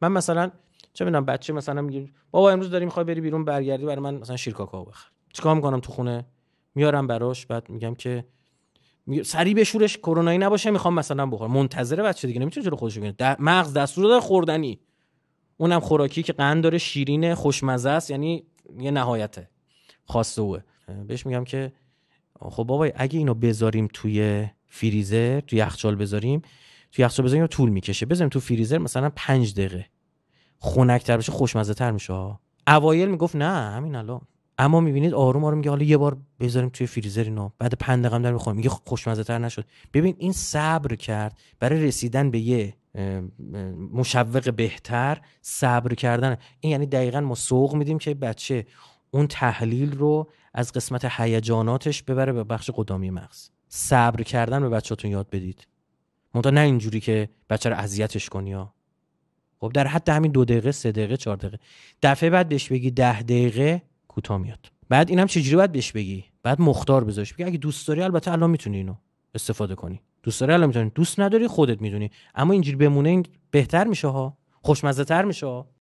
من مثلا چه میدونم بچه مثلا میگه بابا امروز داری میخوای بری بیرون برگردی برای من مثلا شیر کاکائو بخر چیکار میکنم تو خونه میارم براش بعد میگم که سری شورش کرونایی نباشه میخوام مثلا بخورم منتظره بچه دیگه نمیتونه جلو خودش بگیره مغز دستور داره خوردنی اونم خوراکی که قند داره شیرینه خوشمزه است یعنی یه نهایته خاصه. اوه بهش میگم که خب بابا اگه اینو بذاریم توی فریزر توی یخچال بذاریم تو یخچال بذاریم طول میکشه بذاریم تو فریزر مثلا پنج دقیقه تر بشه تر میشه ها اوایل میگفت نه همین الان اما میبینید آروم آروم میگه حالا یه بار بذاریم توی فریزر اینو بعد 5 دقیقه در میخوام میگه خب خوشمزه تر نشد ببین این صبر کرد برای رسیدن به یه مشوق بهتر صبر کردن این یعنی دقیقا ما سوق میدیم که بچه اون تحلیل رو از قسمت هیجاناتش ببره به بخش قدامی مغز صبر کردن به بچهتون یاد بدید منتها نه اینجوری که بچه رو اذیتش کنی ها خب در حد همین دو دقیقه سه دقیقه چهار دقیقه دفعه بعد بهش بگی ده دقیقه کوتاه میاد بعد اینم چجوری باید بهش بگی بعد مختار بذارش بگی اگه دوست داری البته الان میتونی اینو استفاده کنی دوست داری الان میتونی دوست نداری خودت میدونی اما اینجوری بمونه این بهتر میشه ها خوشمزه تر میشه ها